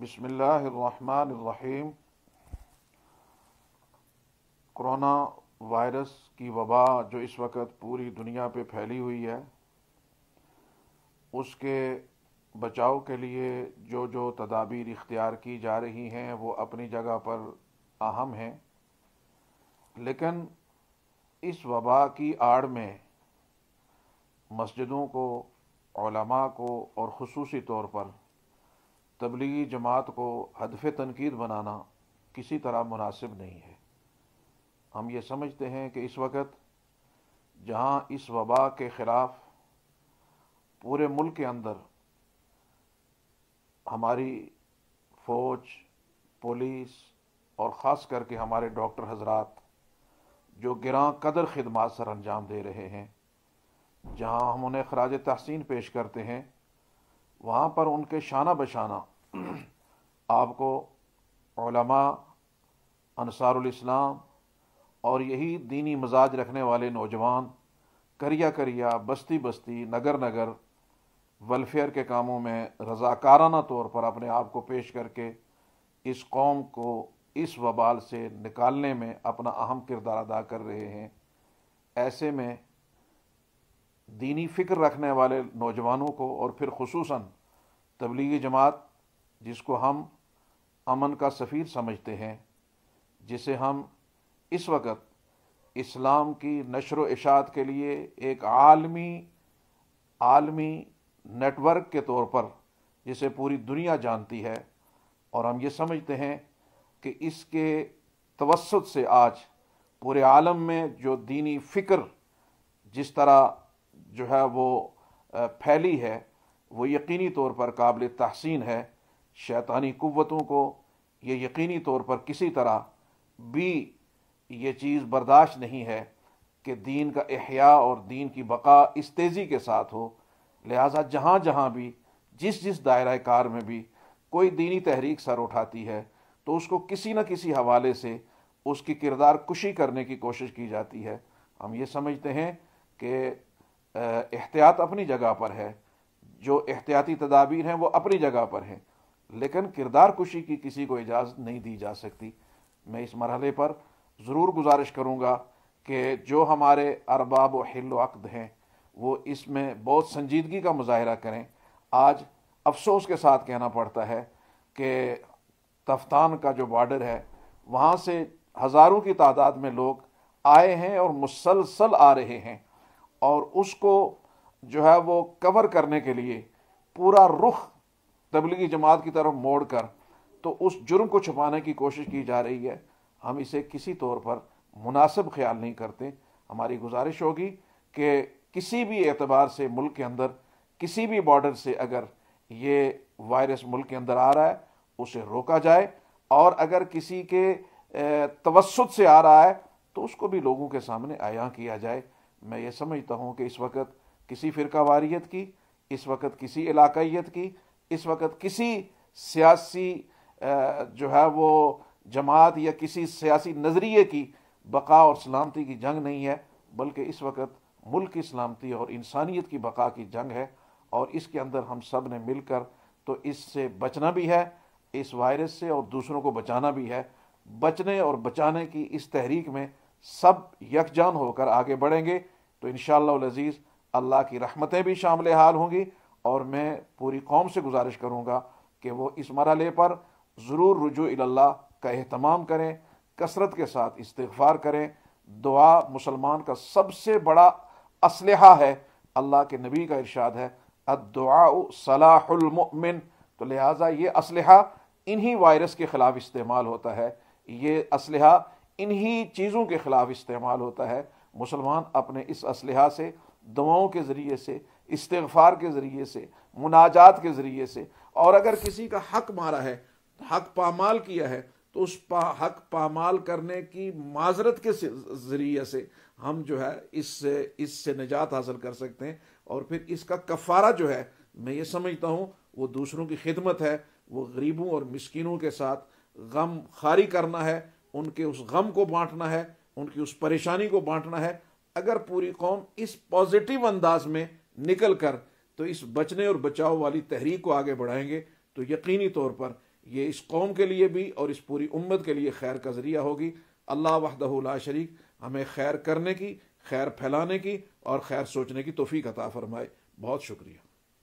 बिसमीम corona virus की वबा जो इस वक्त पूरी दुनिया पे फैली हुई है उसके बचाव के लिए जो जो तदाबीर इख्तियार की जा रही हैं वो अपनी जगह पर अहम हैं लेकिन इस वबा की आड़ में मस्जिदों को को और ख़सूसी तौर पर तबलीगी जमात को हदफ तनकीद बनाना किसी तरह मुनासिब नहीं है हम ये समझते हैं कि इस वक्त जहाँ इस वबा के ख़िलाफ़ पूरे मुल्क के अंदर हमारी फ़ौज पुलिस और ख़ास करके हमारे डॉक्टर हजरात जो गिरां कदर खदमात सर अंजाम दे रहे हैं जहाँ हम उन्हें खराज तहसीन पेश करते हैं वहाँ पर उनके शाना बशाना आपको अनसारस्लाम और यही दीनी मजाज रखने वाले नौजवान करिया करिया बस्ती बस्ती नगर नगर वेलफेयर के कामों में रजाकाराना तौर पर अपने आप को पेश करके इस कौम को इस वबाल से निकालने में अपना अहम किरदार अदा कर रहे हैं ऐसे में दीनी फ़िक्र रखने वाले नौजवानों को और फिर खसूस तबलीगी जमात जिसको हम अमन का सफ़ीर समझते हैं जिसे हम इस वक्त इस्लाम की नशर इशात के लिए एक आलमी आलमी नेटवर्क के तौर पर जिसे पूरी दुनिया जानती है और हम ये समझते हैं कि इसके तवसत से आज पूरे आलम में जो दीनी फ़िक्र जिस तरह जो है वो फैली है वो यकीनी तौर पर काबिल तहसीन है शैतानी क़वतों को ये यकीनी तौर पर किसी तरह भी ये चीज़ बर्दाश्त नहीं है कि दीन का अहिया और दीन की बका इस तेज़ी के साथ हो लिहाजा जहाँ जहाँ भी जिस जिस दायरा कार में भी कोई दीनी तहरीक सर उठाती है तो उसको किसी न किसी हवाले से उसकी किरदार कुशी करने की कोशिश की जाती है हम ये समझते हैं कि एहतियात अपनी जगह पर है जो एहतियाती तदाबीर हैं वो अपनी जगह पर हैं लेकिन किरदार कुशी की किसी को इजाज़त नहीं दी जा सकती मैं इस मरहले पर ज़रूर गुजारिश करूँगा कि जो हमारे अरबाब व वक्द हैं वो इसमें बहुत संजीदगी का मुजाहरा करें आज अफसोस के साथ कहना पड़ता है कि तफ्तान का जो बॉर्डर है वहाँ से हज़ारों की तादाद में लोग आए हैं और मुसलसल आ रहे हैं और उसको जो है वो कवर करने के लिए पूरा रुख तबलीगी जमात की तरफ मोड़ कर तो उस जुर्म को छुपाने की कोशिश की जा रही है हम इसे किसी तौर पर मुनासिब ख्याल नहीं करते हमारी गुजारिश होगी कि किसी भी एतबार से मुल्क के अंदर किसी भी बॉर्डर से अगर ये वायरस मुल्क के अंदर आ रहा है उसे रोका जाए और अगर किसी के तवसत से आ रहा है तो उसको भी लोगों के सामने आया किया जाए मैं ये समझता हूँ कि इस वक्त किसी फ़िरका वारियत की इस वक्त किसी इलाकाइत की इस वक्त किसी सियासी जो है वो जमात या किसी सियासी नज़रिए की बका और सलामती की जंग नहीं है बल्कि इस वक्त मुल्क की सलामती और इंसानियत की बका की जंग है और इसके अंदर हम सब ने मिलकर तो इससे बचना भी है इस वायरस से और दूसरों को बचाना भी है बचने और बचाने की इस तहरीक में सब यकजान होकर आगे बढ़ेंगे तो इन शजीज़ अल्लाह की रहमतें भी शामिल हाल होंगी और मैं पूरी कौम से गुजारिश करूँगा कि वो इस मरल पर ज़रूर रुजू अल्लाह का अहतमाम करें कसरत के साथ इस्तफ़ार करें दुआ मुसलमान का सबसे बड़ा असलहा है अल्लाह के नबी का इर्शाद है अदुआ सलाहमिन तो लिहाजा ये असलहा इन्हीं वायरस के ख़िलाफ़ इस्तेमाल होता है ये असलहा इन्हीं चीज़ों के ख़िलाफ़ इस्तेमाल होता है मुसलमान अपने इस असलहा से दुआओं के ज़रिए से इस्तफ़ार के ज़रिए से मुनाजात के ज़रिए से और अगर किसी का हक मारा है हक पामाल किया है तो उस पा हक पामाल करने की माजरत के ज़रिए से हम जो है इससे इससे निजात हासिल कर सकते हैं और फिर इसका कफ़ारा जो है मैं ये समझता हूँ वो दूसरों की खिदमत है वो गरीबों और मिसकिनों के साथ गम खारी करना है उनके उस गम को बांटना है उनकी उस परेशानी को बांटना है अगर पूरी कौम इस पॉजिटिव अंदाज में निकल कर तो इस बचने और बचाव वाली तहरीक को आगे बढ़ाएंगे तो यकीनी तौर पर यह इस कौम के लिए भी और इस पूरी उम्मत के लिए खैर का ज़रिया होगी अल्लाह वहदहुल्ला शरीक हमें खैर करने की खैर फैलाने की और खैर सोचने की तोफ़ी अता फ़रमाए बहुत शुक्रिया